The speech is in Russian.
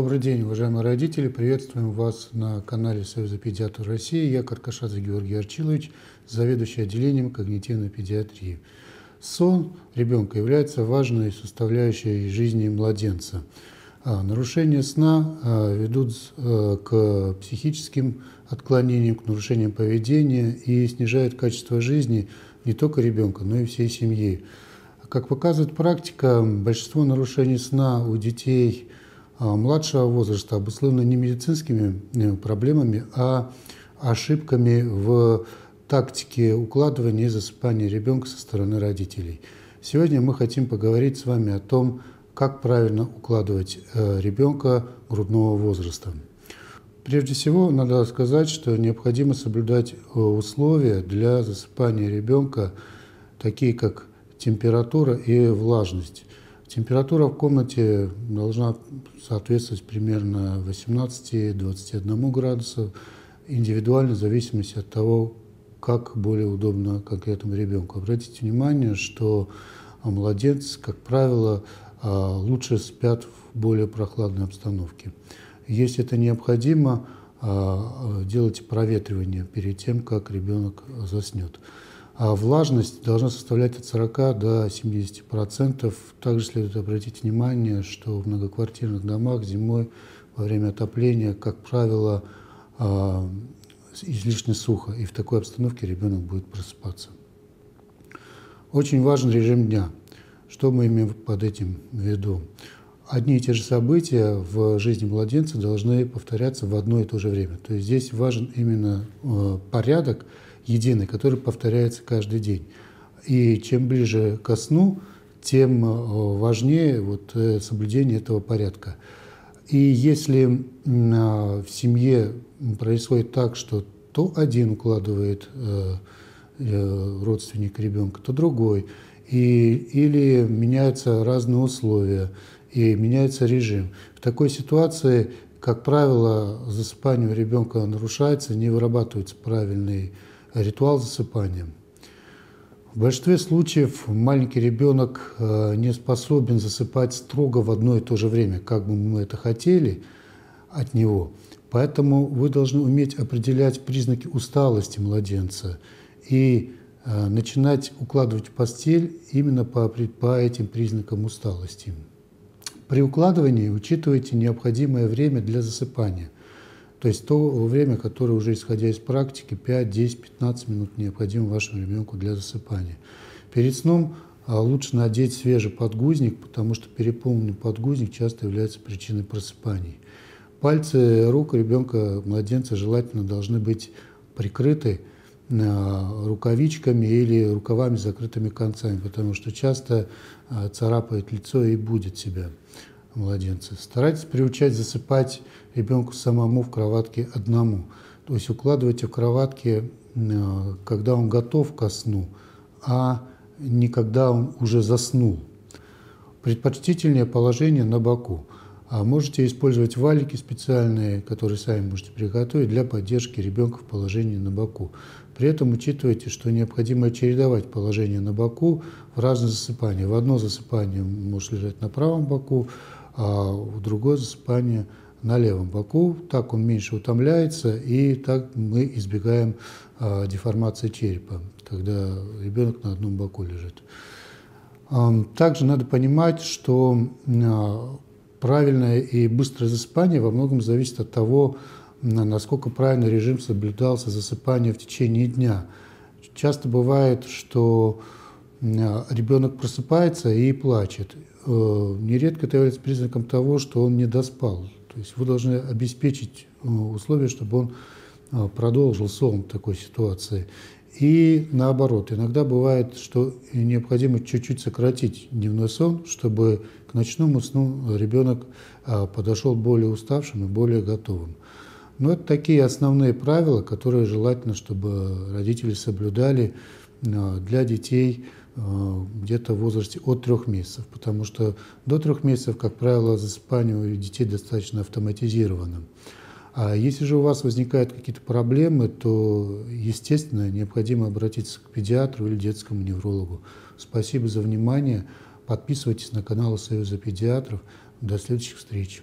Добрый день, уважаемые родители. Приветствуем вас на канале Союза педиатров России. Я Каркашадзе Георгий Арчилович, заведующий отделением когнитивной педиатрии. Сон ребенка является важной составляющей жизни младенца. А, нарушения сна а, ведут э, к психическим отклонениям, к нарушениям поведения и снижают качество жизни не только ребенка, но и всей семьи. Как показывает практика, большинство нарушений сна у детей а, младшего возраста обусловлено не медицинскими э, проблемами, а ошибками в тактике укладывания и засыпания ребенка со стороны родителей. Сегодня мы хотим поговорить с вами о том, как правильно укладывать э, ребенка грудного возраста. Прежде всего, надо сказать, что необходимо соблюдать э, условия для засыпания ребенка, такие как температура и влажность. Температура в комнате должна соответствовать примерно 18-21 градусу, индивидуально в зависимости от того, как более удобно конкретному ребенку. Обратите внимание, что а, младенцы, как правило, а, лучше спят в более прохладной обстановке. Если это необходимо, а, делайте проветривание перед тем, как ребенок заснет а влажность должна составлять от 40 до 70 процентов. Также следует обратить внимание, что в многоквартирных домах зимой во время отопления, как правило, а, излишне сухо, и в такой обстановке ребенок будет просыпаться. Очень важен режим дня. Что мы имеем под этим в виду? Одни и те же события в жизни младенца должны повторяться в одно и то же время. То есть здесь важен именно э, порядок, единый, который повторяется каждый день. И чем ближе ко сну, тем э, важнее вот э, соблюдение этого порядка. И если а, в семье происходит так, что то один укладывает э, родственник ребенка, то другой, и, или меняются разные условия, и меняется режим. В такой ситуации, как правило, засыпание у ребенка нарушается, не вырабатывается правильный ритуал засыпания. В большинстве случаев маленький ребенок э, не способен засыпать строго в одно и то же время, как бы мы это хотели от него. Поэтому вы должны уметь определять признаки усталости младенца и э, начинать укладывать в постель именно по, по этим признакам усталости. При укладывании учитывайте необходимое время для засыпания – то есть то время, которое уже исходя из практики, 5, 10, 15 минут необходимо вашему ребенку для засыпания. Перед сном а, лучше надеть свежий подгузник, потому что переполненный подгузник часто является причиной просыпаний. Пальцы рук ребенка, младенца желательно должны быть прикрыты а, рукавичками или рукавами с закрытыми концами, потому что часто а, царапает лицо и будет себя младенца. Старайтесь приучать засыпать ребенку самому в кроватке одному. То есть укладывайте в кроватке, э, когда он готов ко сну, а не когда он уже заснул. Предпочтительнее положение на боку. А можете использовать валики специальные, которые сами можете приготовить для поддержки ребенка в положении на боку. При этом учитывайте, что необходимо чередовать положение на боку в разные засыпания. В одно засыпание может лежать на правом боку, а у другой спане на левом боку. Так он меньше утомляется, и так мы избегаем а, деформации черепа, когда ребенок на одном боку лежит. А, также надо понимать, что а, правильное и быстрое засыпание во многом зависит от того, насколько правильно режим соблюдался засыпания в течение дня. Часто бывает, что а, ребенок просыпается и плачет. Э, нередко это является признаком того, что он не доспал. То есть вы должны обеспечить э, условия, чтобы он э, продолжил сон в такой ситуации. И наоборот, иногда бывает, что необходимо чуть-чуть сократить дневной сон, чтобы к ночному сну ребенок подошел более уставшим и более готовым. Но это такие основные правила, которые желательно, чтобы родители соблюдали для детей – Э, где-то в возрасте от трех месяцев, потому что до трех месяцев, как правило, засыпание у детей достаточно автоматизировано. А если же у вас возникают какие-то проблемы, то, естественно, необходимо обратиться к педиатру или детскому неврологу. Спасибо за внимание. Подписывайтесь на канал Союза педиатров. До следующих встреч.